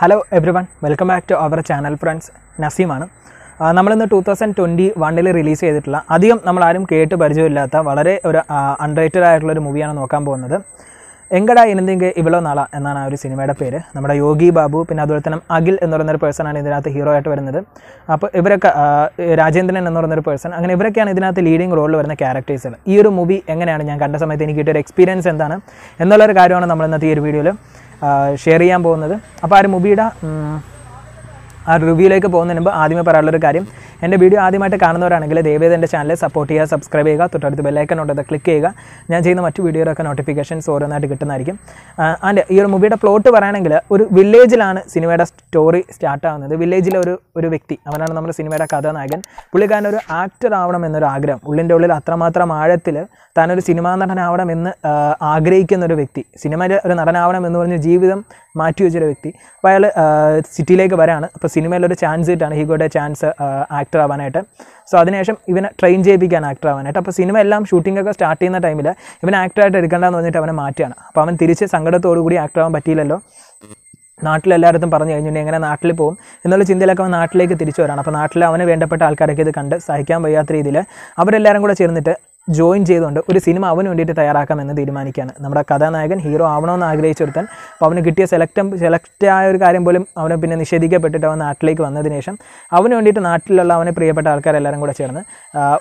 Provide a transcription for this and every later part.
hello everyone welcome back to our channel friends നസീമാണ് നമ്മളിന്ന് two thousand twenty വണ്ണിൽ release ചെയ്തിട്ടുള്ള അധികം നമ്മളാരും കേട്ട് പരിചയമില്ലാത്ത വളരെ ഒരു അൺറേറ്റഡ് ആയിട്ടുള്ള ഒരു മൂവിയാണ് നോക്കാൻ പോകുന്നത് എങ്കടാ ഇരുന്നെങ്കിൽ ഇവളോ നാള എന്നാണ് ആ ഒരു സിനിമയുടെ പേര് നമ്മുടെ യോഗി ബാബു പിന്നെ അതുപോലെ തന്നെ അഖിൽ എന്ന് പറയുന്നൊരു പേഴ്സണാണ് ഇതിനകത്ത് ഹീറോ ആയിട്ട് വരുന്നത് അപ്പോൾ ഇവരൊക്കെ രാജേന്ദ്രൻ എന്ന് പറയുന്നൊരു പേഴ്സൺ അങ്ങനെ ഇവരൊക്കെയാണ് ഇതിനകത്ത് ലീഡിങ് റോളിൽ വരുന്ന ക്യാരക്ടേഴ്സ് ഈ ഒരു മൂവി എങ്ങനെയാണ് ഞാൻ കണ്ട സമയത്ത് എനിക്ക് കിട്ടിയൊരു എക്സ്പീരിയൻസ് എന്താണ് എന്നുള്ളൊരു കാര്യമാണ് നമ്മൾ ഇന്നത്തെ ഈ ഒരു വീഡിയോയിൽ ഷെയർ ചെയ്യാൻ പോകുന്നത് അപ്പോൾ ആ ഒരു മൂവിയുടെ ആ റിവ്യൂയിലേക്ക് പോകുന്നതിന് മുമ്പ് ആദ്യമേ പറയാനുള്ളൊരു കാര്യം എൻ്റെ വീഡിയോ ആദ്യമായിട്ട് കാണുന്നവരാണെങ്കിൽ ദയവേത് എൻ്റെ ചാനൽ സപ്പോർട്ട് ചെയ്യുക സബ്സ്ക്രൈബ് ചെയ്യുക തൊട്ടടുത്ത് ബെല്ലൈക്കൺ ഉണ്ടത് ക്ലിക്ക് ചെയ്യുക ഞാൻ ചെയ്യുന്ന മറ്റു വീഡിയോയിലൊക്കെ നോട്ടിഫിക്കേഷൻസ് ഓരോന്നായിട്ട് കിട്ടുന്നതായിരിക്കും ആൻഡ് ഈ ഒരു മൂവിയുടെ പ്ലോട്ട് പറയുകയാണെങ്കിൽ ഒരു വില്ലേജിലാണ് സിനിമയുടെ സ്റ്റോറി സ്റ്റാർട്ട് ആവുന്നത് വില്ലേജിലെ ഒരു ഒരു വ്യക്തി അവനാണ് നമ്മുടെ സിനിമയുടെ കഥാനായകൻ പുള്ളിക്കാരൻ ഒരു ആക്ടർ ആവണം എന്നൊരു ആഗ്രഹം ഉള്ളിൻ്റെ ഉള്ളിൽ അത്രമാത്രം ആഴത്തിൽ താനൊരു സിനിമാ എന്ന് ആഗ്രഹിക്കുന്ന ഒരു വ്യക്തി സിനിമയിൽ ഒരു നടനാവണം എന്ന് പറഞ്ഞ് ജീവിതം മാറ്റി വെച്ചൊരു വ്യക്തി അപ്പോൾ അയാൾ സിറ്റിയിലേക്ക് വരാണ് അപ്പോൾ സിനിമയിലൊരു ചാൻസ് കിട്ടാണ് he got a chance actor ആവാനായിട്ട് സോ അതിനുശേഷം ഇവനെ ട്രെയിൻ ചെയ്യിപ്പിക്കാൻ ആക്ടർ ആവാനായിട്ട് അപ്പോൾ സിനിമ എല്ലാം ഷൂട്ടിങ്ങൊക്കെ സ്റ്റാർട്ട് ചെയ്യുന്ന ടൈമിൽ ഇവൻ ആക്ടറായിട്ട് എടുക്കേണ്ടെന്ന് പറഞ്ഞിട്ട് അവനെ മാറ്റിയാണ് അപ്പോൾ അവൻ തിരിച്ച് സങ്കടത്തോടു കൂടി ആക്ടർ ആവാൻ പറ്റിയില്ലല്ലോ നാട്ടിലെല്ലായിടത്തും പറഞ്ഞു കഴിഞ്ഞിട്ടുണ്ടെങ്കിൽ എങ്ങനെ നാട്ടിൽ പോകും എന്നുള്ള ചിന്തയിലൊക്കെ അവൻ നാട്ടിലേക്ക് തിരിച്ചു വരാണ് അപ്പോൾ നാട്ടിൽ അവന് വേണ്ടപ്പെട്ട ആൾക്കാരൊക്കെ ഇത് കണ്ട് സഹിക്കാൻ വയ്യാത്ത രീതിയിൽ അവരെല്ലാവരും കൂടെ ചേർന്നിട്ട് ജോയിൻ ചെയ്തുകൊണ്ട് ഒരു സിനിമ അവന് വേണ്ടിയിട്ട് തയ്യാറാക്കാമെന്ന് തീരുമാനിക്കുകയാണ് നമ്മുടെ കഥാനായകൻ ഹീറോ ആവണമെന്ന് ആഗ്രഹിച്ചെടുത്തൻ അപ്പോൾ അവന് കിട്ടിയ സെലക്ട് സെലക്ട് ആയ ഒരു കാര്യം പോലും അവനെ പിന്നെ നിഷേധിക്കപ്പെട്ടിട്ട് അവൻ നാട്ടിലേക്ക് വന്നതിന് ശേഷം അവന് വേണ്ടിയിട്ട് നാട്ടിലുള്ള അവനെ പ്രിയപ്പെട്ട ആൾക്കാരെല്ലാവരും കൂടെ ചേർന്ന്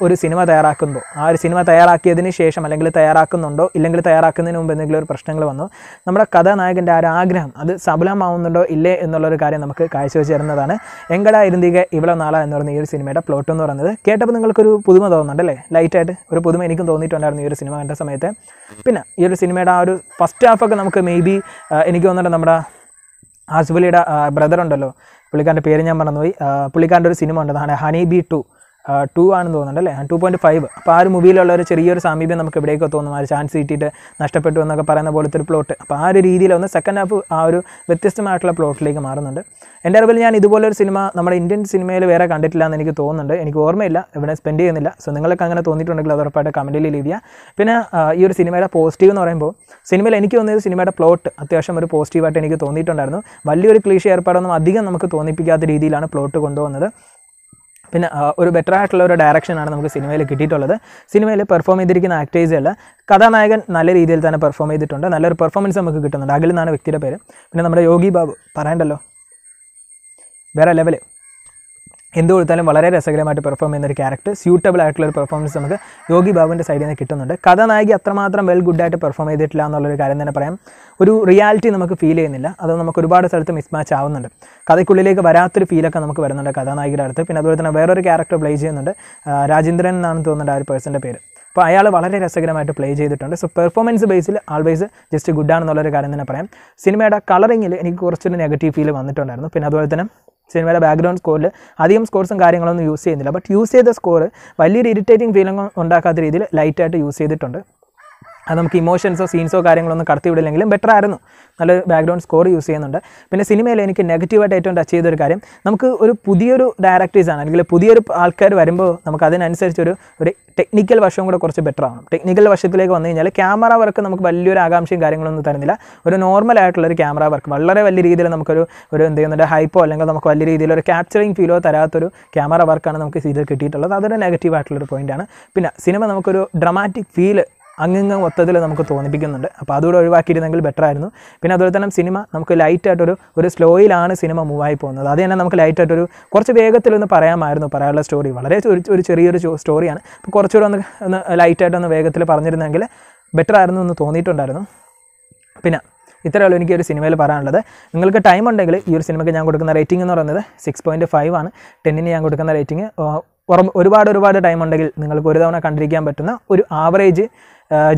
ഒരു സിനിമ തയ്യാറാക്കുമ്പോൾ ആ ഒരു സിനിമ തയ്യാറാക്കിയതിന് ശേഷം അല്ലെങ്കിൽ തയ്യാറാക്കുന്നുണ്ടോ ഇല്ലെങ്കിൽ തയ്യാറാക്കുന്നതിന് മുമ്പ് എന്തെങ്കിലും ഒരു പ്രശ്നങ്ങൾ വന്നോ നമ്മുടെ കഥാനായകൻ്റെ ആ ഒരു ആഗ്രഹം അത് സഫലമാവുന്നുണ്ടോ ഇല്ലേ എന്നുള്ളൊരു കാര്യം നമുക്ക് തരുന്നതാണ് എങ്കടാ ഇരുന്തിക ഇവിടെ നാളെ എന്ന് പറഞ്ഞ ഈ ഒരു സിനിമയുടെ പ്ലോട്ട് എന്ന് പറയുന്നത് കേട്ടപ്പോൾ നിങ്ങൾക്കൊരു പുതുമ അല്ലേ ലൈറ്റായിട്ട് ഒരു പുതുമ എനിക്കും തോന്നിയിട്ടുണ്ടായിരുന്നു ഈ ഒരു സിനിമ കണ്ട സമയത്ത് പിന്നെ ഈ ഒരു സിനിമയുടെ ആ ഒരു ഫസ്റ്റ് ഹാഫൊക്കെ നമുക്ക് മേ ബി എനിക്ക് തോന്നുന്നുണ്ട് നമ്മുടെ ആസുബലിയുടെ ബ്രദർ ഉണ്ടല്ലോ പുള്ളിക്കാരൻ്റെ പേര് ഞാൻ മറന്നുപോയി പുള്ളിക്കാരൻ്റെ ഒരു സിനിമ ഉണ്ട് അതാണ് ഹണി ബി ടു ടു ആണെന്ന് തോന്നുന്നുണ്ട് അല്ലേ ടു പോയിൻറ്റ് ഫൈവ് അപ്പോൾ ആ ഒരു മൂവിയിലുള്ള ഒരു ചെറിയൊരു സാമീപ്യം നമുക്ക് എവിടേക്കോ തോന്നും ആ ചാൻസ് കിട്ടിയിട്ട് നഷ്ടപ്പെട്ടു എന്നൊക്കെ പറയുന്ന പോലത്തെ ഒരു പ്ലോട്ട് അപ്പോൾ ആ ഒരു രീതിയിൽ ഒന്ന് സെക്കൻഡ് ഹാഫ് ആ ഒരു വ്യത്യസ്തമായിട്ടുള്ള പ്ലോട്ടിലേക്ക് മാറുന്നുണ്ട് എൻ്റെ അറിവിൽ ഞാൻ ഇതുപോലൊരു സിനിമ നമ്മുടെ ഇന്ത്യൻ സിനിമയിൽ വേറെ കണ്ടിട്ടില്ല എന്ന് എനിക്ക് തോന്നുന്നുണ്ട് എനിക്ക് ഓർമ്മയില്ല ഇവിടെ സ്പെൻഡ് ചെയ്യുന്നില്ല സോ നിങ്ങൾക്ക് അങ്ങനെ തോന്നിയിട്ടുണ്ടെങ്കിൽ അത് ഉറപ്പായിട്ട് കമൻറ്റിൽ ലീവ് ചെയ്യുക പിന്നെ ഈ ഒരു സിനിമയുടെ പോസിറ്റീവ് എന്ന് പറയുമ്പോൾ സിനിമയിൽ എനിക്ക് തോന്നിയത് സിനിമയുടെ പ്ലോട്ട് അത്യാവശ്യം ഒരു പോസിറ്റീവായിട്ട് എനിക്ക് തോന്നിയിട്ടുണ്ടായിരുന്നു വലിയൊരു ക്ലീഷ് ഏർപ്പാടൊന്നും അധികം നമുക്ക് തോന്നിപ്പിക്കാത്ത രീതിയിലാണ് പ്ലോട്ട് കൊണ്ടുപോകുന്നത് പിന്നെ ഒരു ബെറ്റർ ആയിട്ടുള്ള ഒരു ഡയറക്ഷനാണ് നമുക്ക് സിനിമയിൽ കിട്ടിയിട്ടുള്ളത് സിനിമയിൽ പെർഫോം ചെയ്തിരിക്കുന്ന ആക്ടേഴ്സുകൾ കഥാനായകൻ നല്ല രീതിയിൽ തന്നെ പെർഫോം ചെയ്തിട്ടുണ്ട് നല്ലൊരു പെർഫോമൻസ് നമുക്ക് കിട്ടുന്നുണ്ട് അഖിൽ വ്യക്തിയുടെ പേര് പിന്നെ നമ്മുടെ യോഗി ബാബു പറയണ്ടല്ലോ വേറെ ലെവല് എന്ത് കൊടുത്താലും വളരെ രസകരമായിട്ട് പെർഫോം ചെയ്യുന്ന ഒരു ക്യാരക്ടർ സ്യൂട്ടബിൾ ആയിട്ടുള്ള ഒരു പെർഫോമൻസ് നമുക്ക് യോഗി ബാബുവിൻ്റെ സൈഡിൽ നിന്ന് കിട്ടുന്നുണ്ട് കഥാനായകി അത്രമാത്രം വെൽ ഗുഡ് ആയിട്ട് പെർഫോം ചെയ്തിട്ടില്ല എന്നുള്ളൊരു കാര്യം തന്നെ പറയാം ഒരു റിയാലിറ്റി നമുക്ക് ഫീൽ ചെയ്യുന്നില്ല അത് നമുക്ക് ഒരുപാട് സ്ഥലത്ത് മിസ്മാച്ച് ആവുന്നുണ്ട് കഥയ്ക്കുള്ളിലേക്ക് വരാത്തൊരു ഫീലൊക്കെ നമുക്ക് വരുന്നുണ്ട് കഥാനായകിയുടെ അടുത്ത് പിന്നെ അതുപോലെ തന്നെ വേറൊരു ക്യാരക്ടർ പ്ലേ ചെയ്യുന്നുണ്ട് രാജേന്ദ്രൻ എന്നാണ് തോന്നുന്നത് ആ ഒരു പേഴ്സൻ്റെ പേര് അപ്പോൾ അയാൾ വളരെ രസകരമായിട്ട് പ്ലേ ചെയ്തിട്ടുണ്ട് so performance Basil always just ഗുഡാണെന്നുള്ളൊരു കാര്യം തന്നെ പറയാം സിനിമയുടെ കളറിങ്ങിൽ എനിക്ക് കുറച്ചൊരു നെഗറ്റീവ് ഫീൽ വന്നിട്ടുണ്ടായിരുന്നു പിന്നെ അതുപോലെ തന്നെ സിനിമയുടെ ബാക്ക്ഗ്രൗണ്ട് സ്കോറിൽ അധികം സ്കോർസും കാര്യങ്ങളൊന്നും യൂസ് ചെയ്യുന്നില്ല ബട്ട് യൂസ് ചെയ്ത സ്കോർ വലിയൊരു ഇറിറ്റേറ്റിംഗ് ഫീലിംഗ് ഉണ്ടാക്കാത്ത രീതിയിൽ ലൈറ്റായിട്ട് യൂസ് ചെയ്തിട്ടുണ്ട് അത് നമുക്ക് ഇമോഷൻസോ സീൻസോ കാര്യങ്ങളൊന്നും കടത്തിവിടില്ലെങ്കിലും ബെറ്റർ ആയിരുന്നു നല്ല ബാക്ക്ഗ്രൗണ്ട് സ്കോർ യൂസ് ചെയ്യുന്നുണ്ട് പിന്നെ സിനിമയിൽ എനിക്ക് നെഗറ്റീവായിട്ട് ഏറ്റവും ടച്ച് ചെയ്തൊരു കാര്യം നമുക്ക് ഒരു പുതിയൊരു ഡയറക്ടേഴ്സാണ് അല്ലെങ്കിൽ പുതിയൊരു ആൾക്കാർ വരുമ്പോൾ നമുക്ക് അതിനനുസരിച്ച് ഒരു ഒരു ടെക്നിക്കൽ വശവും കൂടെ കുറച്ച് ബെറ്റർ ആവണം ടെക്നിക്കൽ വശത്തിലേക്ക് വന്നു കഴിഞ്ഞാൽ ക്യാമറ വർക്ക് നമുക്ക് വലിയൊരു ആകാംക്ഷയും കാര്യങ്ങളൊന്നും തരുന്നില്ല ഒരു നോർമൽ ആയിട്ടുള്ളൊരു ക്യാമറ വർക്ക് വളരെ വലിയ രീതിയിൽ നമുക്കൊരു ഒരു എന്ത് ചെയ്യുന്നുണ്ട് ഹൈപ്പോ അല്ലെങ്കിൽ നമുക്ക് വലിയ രീതിയിൽ ഒരു ക്യാപ്ചറിങ് ഫീലോ തരാത്തൊരു ക്യാമറ വർക്കാണ് നമുക്ക് സീരിയൽ കിട്ടിയിട്ടുള്ളത് അതൊരു നെഗറ്റീവ് ആയിട്ടുള്ളൊരു പോയിൻ്റാണ് പിന്നെ സിനിമ നമുക്കൊരു ഡ്രമാറ്റിക് ഫീൽ അങ്ങ് മൊത്തത്തിൽ നമുക്ക് തോന്നിപ്പിക്കുന്നുണ്ട് അപ്പോൾ അതുകൂടെ ഒഴിവാക്കിയിരുന്നെങ്കിൽ ബെറ്റർ ആയിരുന്നു പിന്നെ അതുപോലെ തന്നെ സിനിമ നമുക്ക് ലൈറ്റായിട്ടൊരു ഒരു സ്ലോയിലാണ് സിനിമ മൂവായി പോകുന്നത് അത് തന്നെ നമുക്ക് ലൈറ്റായിട്ടൊരു കുറച്ച് വേഗത്തിലൊന്ന് പറയാമായിരുന്നു പറയാനുള്ള സ്റ്റോറി വളരെ ഒരു ചെറിയൊരു സ്റ്റോറിയാണ് അപ്പോൾ കുറച്ചുകൂടെ ഒന്ന് ഒന്ന് ലൈറ്റായിട്ടൊന്ന് വേഗത്തിൽ പറഞ്ഞിരുന്നെങ്കിൽ ബെറ്റർ ആയിരുന്നു എന്ന് തോന്നിയിട്ടുണ്ടായിരുന്നു പിന്നെ ഇത്രയുള്ളൂ എനിക്ക് ഒരു സിനിമയിൽ പറയാനുള്ളത് നിങ്ങൾക്ക് ടൈം ഉണ്ടെങ്കിൽ ഈ ഒരു സിനിമയ്ക്ക് ഞാൻ കൊടുക്കുന്ന റേറ്റിംഗ് എന്ന് പറയുന്നത് സിക്സ് പോയിൻറ്റ് ഫൈവ് ആണ് ടെന്നിന് ഞാൻ കൊടുക്കുന്ന റേറ്റിംഗ് ഒരുപാട് ഒരുപാട് ടൈം ഉണ്ടെങ്കിൽ നിങ്ങൾക്ക് ഒരു തവണ കണ്ടിരിക്കാൻ പറ്റുന്ന ഒരു ആവറേജ്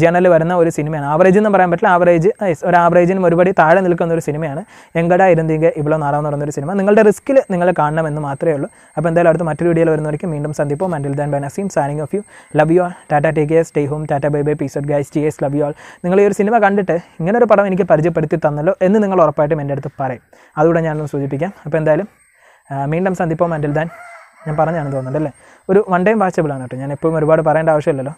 ജനറൽ വരുന്ന ഒരു സിനിമയാണ് ആവറേജ് എന്ന് പറയാൻ പറ്റില്ല ആവറേജ് ഒരു ആവറേജിന് ഒരുപടി താഴെ നിൽക്കുന്ന ഒരു സിനിമയാണ് എങ്കട ഇരുന്തിങ്ക ഇവളോ നാറാന്ന് പറയുന്ന ഒരു സിനിമ നിങ്ങളുടെ റിസ്ക്കിൽ നിങ്ങൾ കാണണമെന്ന് മാത്രമേ ഉള്ളൂ അപ്പോൾ എന്തായാലും അടുത്ത മറ്റൊരു വീഡിയോയിൽ വരുന്നവർക്ക് വീണ്ടും സന്ദിപ്പോ മൻഡിൽ ദാൻ bye Naseem signing off you love you all tata take care stay home tata bye bye peace off guys T S love you all നിങ്ങൾ ഈ ഒരു സിനിമ കണ്ടിട്ട് ഇങ്ങനൊരു പടം എനിക്ക് പരിചയപ്പെടുത്തി തന്നല്ലോ എന്ന് നിങ്ങൾ ഉറപ്പായിട്ടും എൻ്റെ അടുത്ത് പറയും അതുകൂടെ ഞാനൊന്ന് സൂചിപ്പിക്കാം അപ്പോൾ എന്തായാലും വീണ്ടും സന്ദിപ്പോ മൻഡിൽ ദാൻ ഞാൻ പറഞ്ഞാണ് തോന്നുന്നുണ്ട് അല്ലേ ഒരു വൺ ടൈം വാച്ചബിളാണ് കേട്ടോ ഞാൻ എപ്പോഴും ഒരുപാട് പറയേണ്ട ആവശ്യമില്ലല്ലോ